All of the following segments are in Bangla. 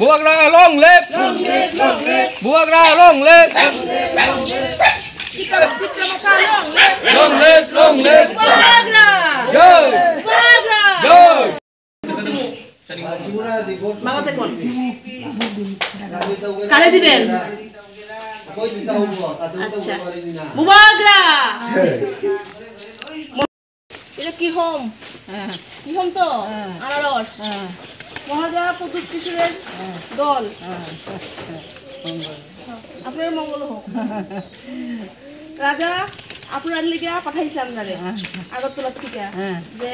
บวกราลงเล็บบวกราลงเล็บลงเล็บลงเล็บบวกราเยอะบวกราเยอะ মহাজা প্রদীপ কিশোরের দল আপনার মঙ্গল হোক রাজা আপনার লিগে পাঠাইছে আপনারে আগরতলার থেকে যে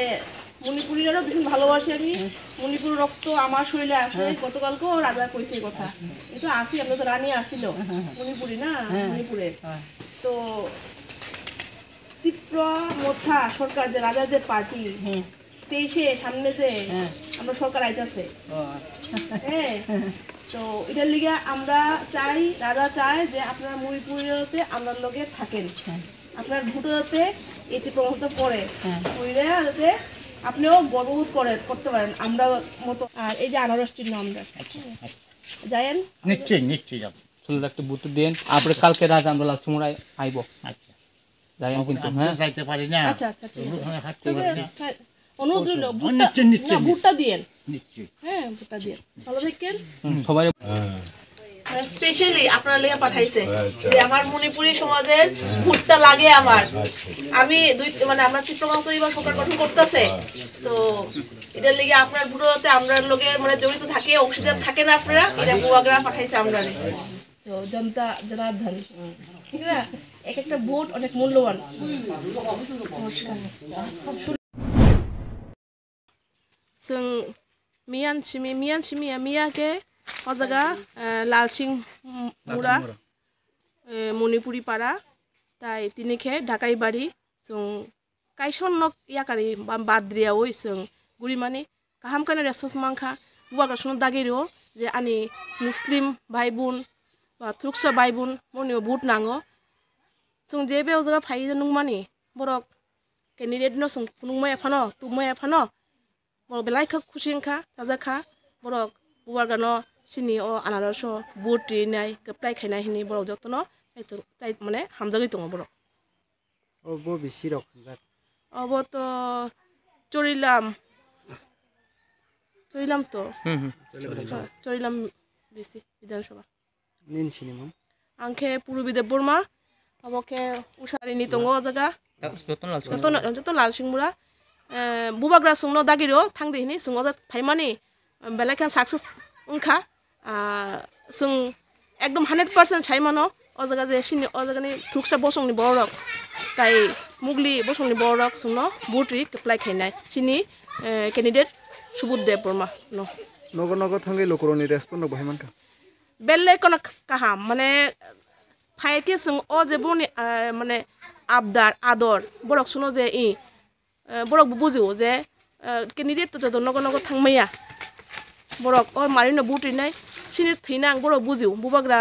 মণিপুরীরও ভীষণ ভালোবাসি আমি মণিপুর রক্ত আমার শরীরে আছে হ্যাঁ। গতকালকেও রাজা কইছে কথা এটা আসি আমরা তো রানী আসিল মণিপুরি না হ্যাঁ। মণিপুরে তো তীব্র মোথা সরকার যে রাজার যে পার্টি হ্যাঁ। তেইশে সামনে যে আমরা সরকার আইতাছে হ্যাঁ, তো এটার লিগে আমরা চাই রাজা চায় যে আপনারা মুড়িপুরিতে আমরা লোকে থাকেন আচ্ছা। আপনার ভুটোতে এটি প্রমোট করে মুড়িরা যাতে আপনিও গর্ববোধ করে করতে পারেন আমরা মতো আর এই যে আনারস চিহ্ন আমরা যায়েন আচ্ছা, আচ্ছা। নিশ্চয়ই নিশ্চয়ই যাব আমরা হ্যাঁ। আচ্ছা স্পেশালি হ্যাঁ, হ্যাঁ, হ্যাঁ, পাঠাইছে আচ্ছা। আমার মণিপুরি সমাজের ভুট্টা লাগে আমার আচ্ছা। আমি মানে তো মানে থাকে আপনারা এটা পাঠাইছে তো জনতা ঠিক না এক একটা ভোট অনেক মূল্যবান जों मिया सिमि मियान सिमिया मिया के अजगा लाल सिंह मुरा मणिपुरी पारा তাই তিনিখে ঢাকাই বাড়ি जों कायसन्नक याकारि बाद्रियाव जों गुरिमानि गाहाम कानि रेसस मांखा बुवागासनो दागिरियो जे आनि मुस्लिम भाई बुन बा थुक्सा भाई बुन मनियो बुट नाङो जों जे बेयाव जोंहा फायो नुमानि बरक केन्डिडेट न जों नुमा एफानो तुमा एफानो মর বেলাই খা খুশি খা তাজা খা বরক বুয়ার গানো সিনি ও আনারস বুটি নাই প্লাই খাইনাই হিনি বরক যত্ন তাই মানে হামজাগি তো বরক ও বো বেশি রকম যাক অব তো চড়িলাম চড়িলাম তো চড়িলাম বেশি বিধানসভা নিন সিনেমা আংখে পুরবি বর্মা অবকে উষারিনী তঙ্গ জায়গা যতন লাল মুড়া बुबाग्रा सुंनो दागिरो थांदिनि सुंगजत फाइमानि बेलेखान सक्सेस उनखा सुं एकदम 100% छाइमानो अजगा जे सिनि अजगानि थुक्सा बसंनि बरक काय मुगलि बसंनि बरक सुंनो बुट्रि केप्लाइ खैनाय सिनि कैंडिडेट सुबुद दे बर्मा नो नगो नगो थांगे लोकरनि रेस्पोन्ड बहिमान का बेलेखन कहा माने फायके सुं अजेबुनि माने आबदार आदर बरक सुनो जे इ বৰক বুজিও যে কেনেদৰে তো জনগণক থাংমাইয়া বৰক অ মাৰি নবুটি নাই চিনি থিনা আং বৰক বুজিও বুবগ্ৰা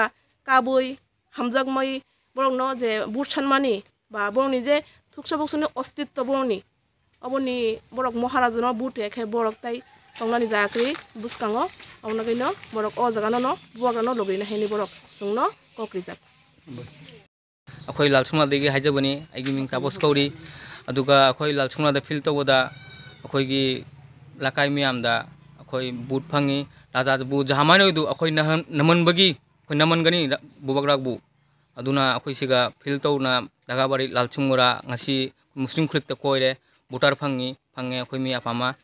কাবৈ হামজাক মই বৰক ন যে বুট সন্মানি বা বৰণি যে থুকচা বকচনী অস্তিত্ব বৰনি অৱনি বৰক মহাৰাজনৰ বুট এখে বৰক তাই টংলানি জাকৰি বুচকাঙ অনগৈ ন বৰক অ জাগান ন বুবাগান লগৰি নাহেনি বৰক চং ন ককৰি যাক অকৈ লালচুমা দেগী হাইজাবনি আইগি মিং ꯑꯗꯨꯒ ꯑꯩꯈꯣꯏ ꯂꯥꯜꯁꯨꯡꯂꯥꯗ ꯐꯤꯜ ꯇꯧꯕꯗ ꯑꯩꯈꯣꯏꯒꯤ ꯂꯩꯀꯥꯏ ꯃꯌꯥꯝꯗ ꯑꯩꯈꯣই ꯕꯨꯠ ꯐꯪꯉꯤ ꯔꯥꯖꯥꯕꯨ ꯖꯍꯥꯃꯥꯏꯅ ꯑꯣꯏꯗꯨ ꯑꯩꯈꯣꯏ ꯅꯃꯟꯕꯒꯤ ꯑꯩꯈꯣꯏ ꯅꯃꯟꯒꯅꯤ ꯕꯨꯕꯛꯔꯥꯛꯕꯨ ꯑꯗꯨꯅ ꯑꯩꯈꯣꯏꯁꯤꯒ ꯐꯤꯜ ꯇꯧꯅ ꯗꯒꯥꯕꯥꯔꯤ ꯂꯥꯜꯁꯨꯡꯂꯥ ꯉꯁꯤ ꯃꯨꯁꯂꯤꯝ ꯈꯨꯂꯤꯛꯇ ꯀꯣꯏꯔꯦ ꯕꯨꯇꯔ फंगी फंगे अखोई मी अपामा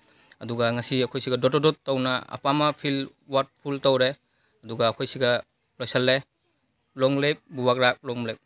अदुगा ngasi अखोई सिगा डोट डोट तौना अपामा फील वाट फुल तौरे अदुगा अखोई सिगा लसले लोंग लेप बुवाग्रा लोंग लेप